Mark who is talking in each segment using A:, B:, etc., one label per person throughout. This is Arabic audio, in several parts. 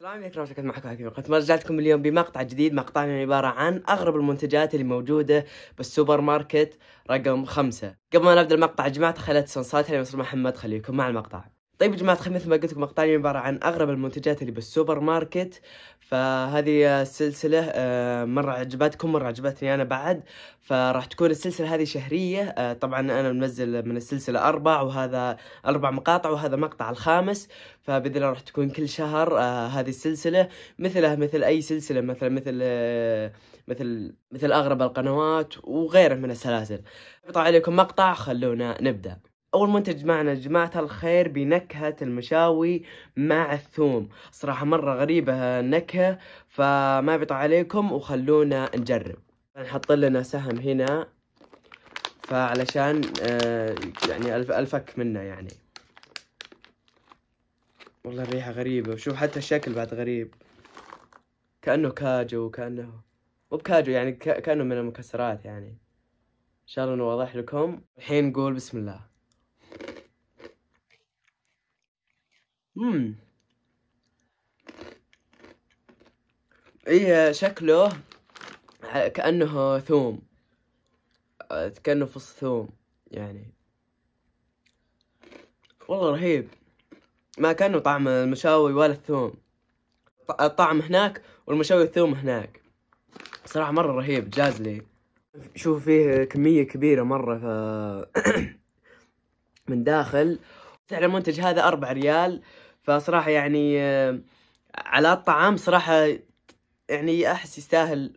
A: السلام عليكم ورحمة الله وبركاته معكم حكيم رجعت لكم اليوم بمقطع جديد مقطعنا يعني عبارة عن أغرب المنتجات اللي موجودة بالسوبر ماركت رقم خمسة قبل ما نبدأ المقطع جماعة خليت صنصات على مصر محمد خليكم مع المقطع طيب يا جماعة الخير مثل ما قلت لكم مقطعي عبارة عن أغرب المنتجات اللي بالسوبر ماركت فهذه السلسلة آه، مرة عجبتكم مرة عجبتني أنا بعد فراح تكون السلسلة هذه شهرية آه، طبعا أنا منزل من السلسلة أربع وهذا أربع مقاطع وهذا مقطع الخامس فبإذن الله راح تكون كل شهر آه، هذه السلسلة مثلها مثل أي سلسلة مثلا مثل مثل مثل أغرب القنوات وغيره من السلاسل بطلع عليكم مقطع خلونا نبدأ اول منتج معنا جماعه الخير بنكهه المشاوي مع الثوم صراحه مره غريبه النكهه فما بيطع عليكم وخلونا نجرب نحط لنا سهم هنا فعلشان آه يعني الفك منه يعني والله الريحة غريبة وشوف حتى الشكل بعد غريب كأنه كاجو وكأنه مو بكاجو يعني كأنه من المكسرات يعني إن شاء الله إنه واضح لكم الحين نقول بسم الله امم ايه شكله كأنه ثوم كأنه فص ثوم يعني والله رهيب ما كانه طعم المشاوي ولا الثوم الطعم هناك والمشاوي الثوم هناك صراحة مرة رهيب جاز لي شوف فيه كمية كبيرة مرة ف... من داخل سعر المنتج هذا أربع ريال فصراحه يعني آه، على الطعام صراحه يعني احس يستاهل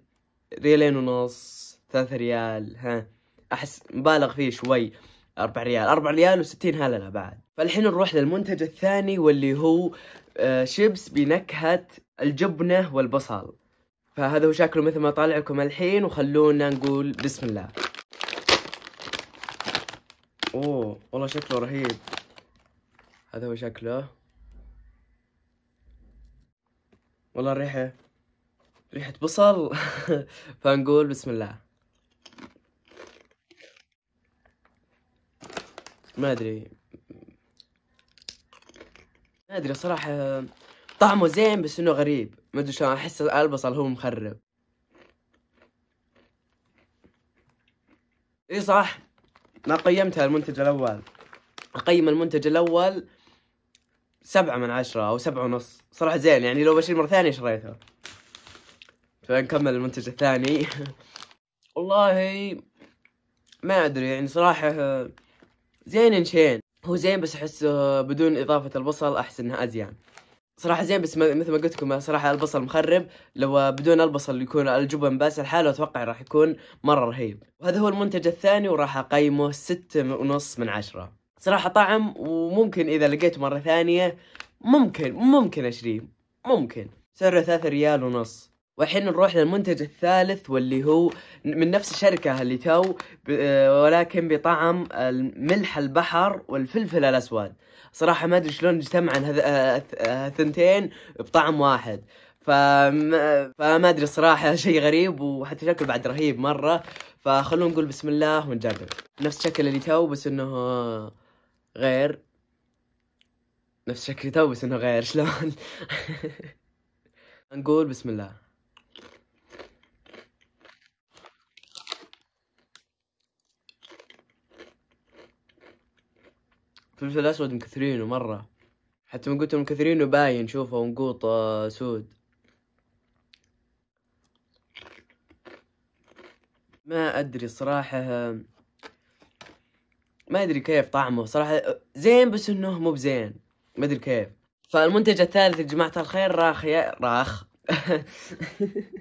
A: ريالين ونص ثلاثة ريال ها احس مبالغ فيه شوي أربع ريال أربع ريال وستين هللة بعد فالحين نروح للمنتج الثاني واللي هو آه، شيبس بنكهة الجبنة والبصل فهذا هو شكله مثل ما طالعكم الحين وخلونا نقول بسم الله اوه والله شكله رهيب هذا هو شكله والله الريحة ريحة بصل فنقول بسم الله ما ادري ما ادري صراحة طعمه زين بس انه غريب ما ادري شلون احس البصل هو مخرب اي صح ما قيمتها المنتج الاول اقيم المنتج الاول سبعة من عشرة أو سبعة ونص صراحة زين يعني لو بشيل مرة ثانية شريته فنكمل المنتج الثاني والله ما أدري يعني صراحة زين شين هو زين بس أحسه بدون إضافة البصل أحس إنه أزين صراحة زين بس مثل ما قلت لكم صراحة البصل مخرب لو بدون البصل يكون الجبن بس الحالة أتوقع راح يكون مرة رهيب وهذا هو المنتج الثاني وراح أقيمه ستة ونص من عشرة صراحة طعم وممكن إذا لقيته مرة ثانية ممكن ممكن أشتريه ممكن سعره ثلاثة ريال ونص والحين نروح للمنتج الثالث واللي هو من نفس الشركة اللي تو آه، ولكن بطعم ملح البحر والفلفل الأسود صراحة ما أدري شلون اجتمع آه، آه، ثنتين بطعم واحد فما, فما أدري صراحة شيء غريب وحتى شكله بعد رهيب مرة فخلونا نقول بسم الله ونجرب نفس شكل اللي تو بس انه غير نفس شكلي تو بس انه غير شلون نقول بسم الله فلفل اسود مكثرينه مره حتى من قلت مكثرينه باين شوفه ونقوط آه، سود ما ادري صراحه آه، ما ادري كيف طعمه صراحه زين بس انه مو بزين ما ادري كيف فالمنتج الثالث يا جماعه الخير راخ يا راخ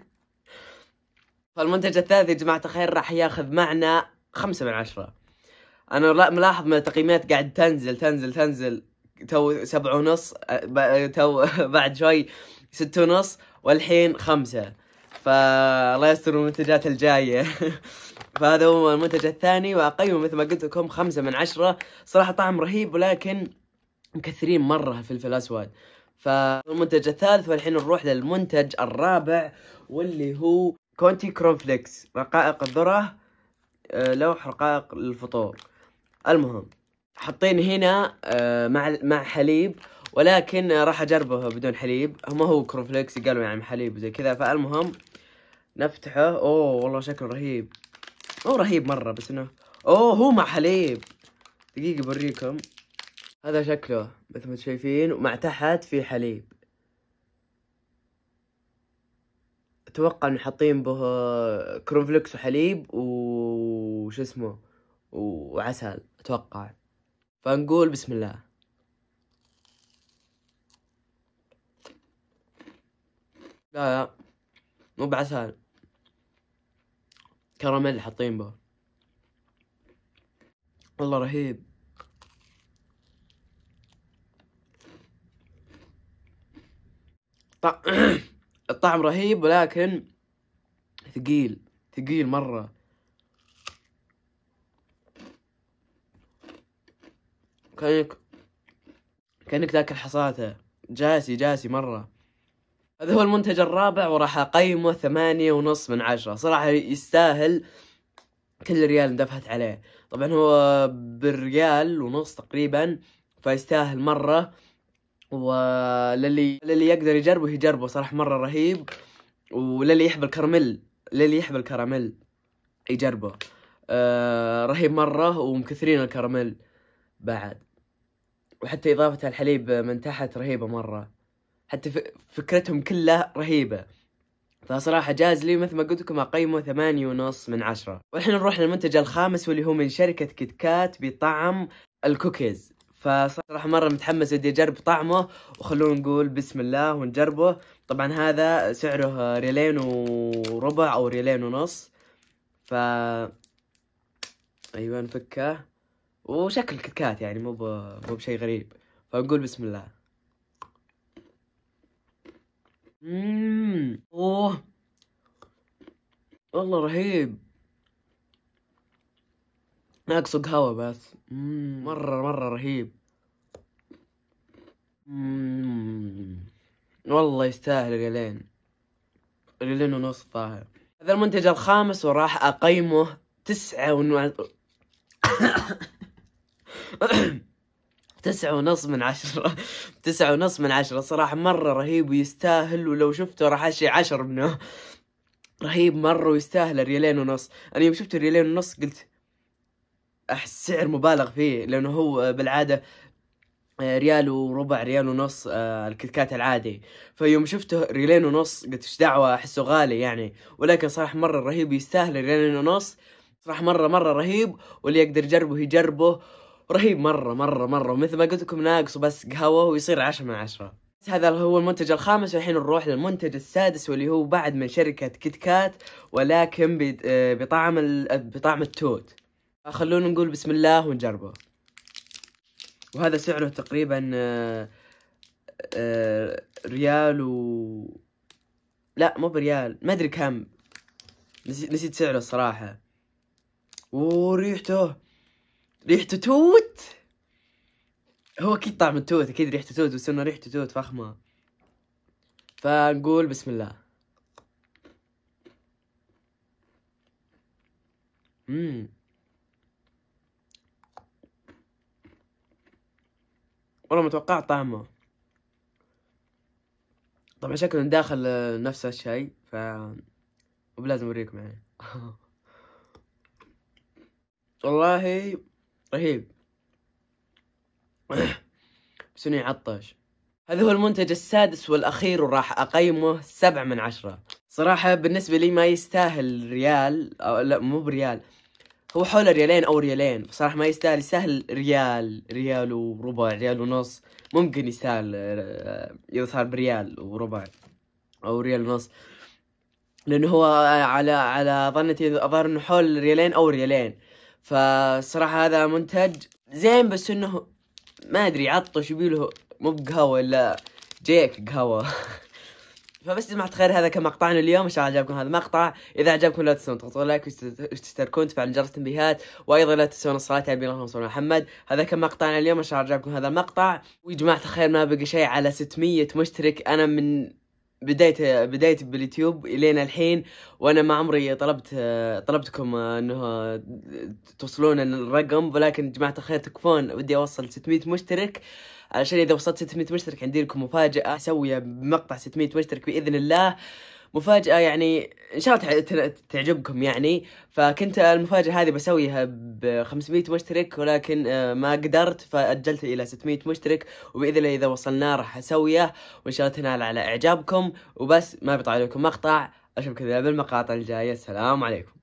A: فالمنتج الثالث يا جماعه الخير راح ياخذ معنا خمسة من عشرة انا ملاحظ من التقييمات قاعد تنزل تنزل تنزل تو سبعة ونص تو بعد شوي ستة ونص والحين خمسة فالله يستر المنتجات الجاية فهذا هو المنتج الثاني وأقيمه مثل ما قلت لكم خمسة من عشرة صراحة طعم رهيب ولكن مكثرين مرة الفلفل الأسود فالمنتج الثالث والحين نروح للمنتج الرابع واللي هو كونتي كرونفليكس رقائق الذرة آه، لوح رقائق للفطور المهم حاطين هنا آه، مع مع حليب ولكن راح اجربه بدون حليب ما هو كرونفليكس قالوا يعني حليب وزي كذا فالمهم نفتحه اوه والله شكله رهيب مو رهيب مرة بس انه اوه هو مع حليب دقيقة بوريكم هذا شكله مثل ما شايفين ومع تحت في حليب اتوقع انه حاطين به كرونفلكس وحليب وش اسمه وعسل اتوقع فنقول بسم الله لا لا مو بعسل كراميل حاطين به والله رهيب الطعم رهيب ولكن ثقيل ثقيل مرة كأنك كأنك تاكل حصاته جاسي جاسي مرة هذا هو المنتج الرابع وراح اقيمه ثمانية ونص من عشرة صراحة يستاهل كل ريال اندفعت عليه طبعا هو بريال ونص تقريبا فيستاهل مرة وللي للي يقدر يجربه يجربه صراحة مرة رهيب وللي يحب الكراميل للي يحب الكراميل يجربه آه رهيب مرة ومكثرين الكراميل بعد وحتى إضافة الحليب من تحت رهيبة مرة حتى فكرتهم كلها رهيبة فصراحة جاز لي مثل ما قلت لكم أقيمه ثمانية ونص من عشرة والحين نروح للمنتج الخامس واللي هو من شركة كيت كات بطعم الكوكيز فصراحة مرة متحمس ودي أجرب طعمه وخلونا نقول بسم الله ونجربه طبعا هذا سعره ريالين وربع أو ريالين ونص ف أيوة نفكه وشكل كتكات يعني مو مو بشيء غريب فنقول بسم الله مم. اوه والله رهيب ناقصه قهوة بس مم. مرة مرة رهيب مم. والله يستاهل قلين قلين ونص طاهر هذا المنتج الخامس وراح أقيمه تسعة ونوع تسعة ونص من عشرة تسعة ونص من عشرة صراحة مرة رهيب ويستاهل ولو شفته راح أشي عشر منه رهيب مرة ويستاهل ريالين ونص أنا يوم شفت ريالين ونص قلت أحس سعر مبالغ فيه لأنه هو بالعادة آه، ريال وربع ريال ونص آه، الكتكات العادي فيوم شفته ريالين ونص قلت ايش دعوة احسه غالي يعني ولكن صراحة مرة رهيب يستاهل ريالين ونص صراحة مرة مرة رهيب واللي يقدر يجربه يجربه رهيب مرة مرة مرة ومثل ما قلت لكم ناقصه بس قهوة ويصير عشرة من عشرة هذا هو المنتج الخامس والحين نروح للمنتج السادس واللي هو بعد من شركة كيت كات ولكن آه، بطعم آه، بطعم التوت خلونا نقول بسم الله ونجربه وهذا سعره تقريبا آه، ريال و لا مو بريال ما ادري كم نسيت سعره الصراحه وريحته ريحته توت هو اكيد طعم التوت اكيد ريحته توت بس انه ريحته توت فخمه فنقول بسم الله امم والله ما طعمه طبعا شكله داخل نفس الشيء ف ولازم اوريكم يعني والله رهيب بسوني عطش هذا هو المنتج السادس والأخير وراح أقيمه سبعة من عشرة صراحة بالنسبة لي ما يستاهل ريال أو لا مو بريال هو حول ريالين أو ريالين بصراحة ما يستاهل يستاهل ريال ريال وربع ريال ونص ممكن يستاهل آه، يظهر بريال وربع أو ريال ونص لأنه هو على على ظنتي أظهر إنه حول ريالين أو ريالين فصراحة هذا منتج زين بس انه ما ادري عطش يبيله مو بقهوة ولا جيك قهوة فبس جماعة الخير هذا كان مقطعنا اليوم ان شاء الله عجبكم هذا المقطع اذا عجبكم لا تنسون تضغطون لايك وتشتركون تفعلون جرس التنبيهات وايضا لا تنسون الصلاة على النبي اللهم محمد هذا كان مقطعنا اليوم ان شاء الله عجبكم هذا المقطع ويا جماعة الخير ما بقى شيء على 600 مشترك انا من بداية بدايتي باليوتيوب الين الحين وانا ما عمري طلبت طلبتكم انه توصلون الرقم ولكن جماعة الخير تكفون ودي اوصل 600 مشترك علشان اذا وصلت 600 مشترك عندي لكم مفاجأة اسويها بمقطع 600 مشترك باذن الله مفاجأة يعني إن شاء الله تعجبكم يعني فكنت المفاجأة هذه بسويها ب 500 مشترك ولكن آه، ما قدرت فأجلت إلى 600 مشترك وبإذن الله إذا وصلنا راح أسويه وإن شاء الله تنال على إعجابكم وبس ما بيطلع لكم مقطع أشوفكم بالمقاطع الجاية السلام عليكم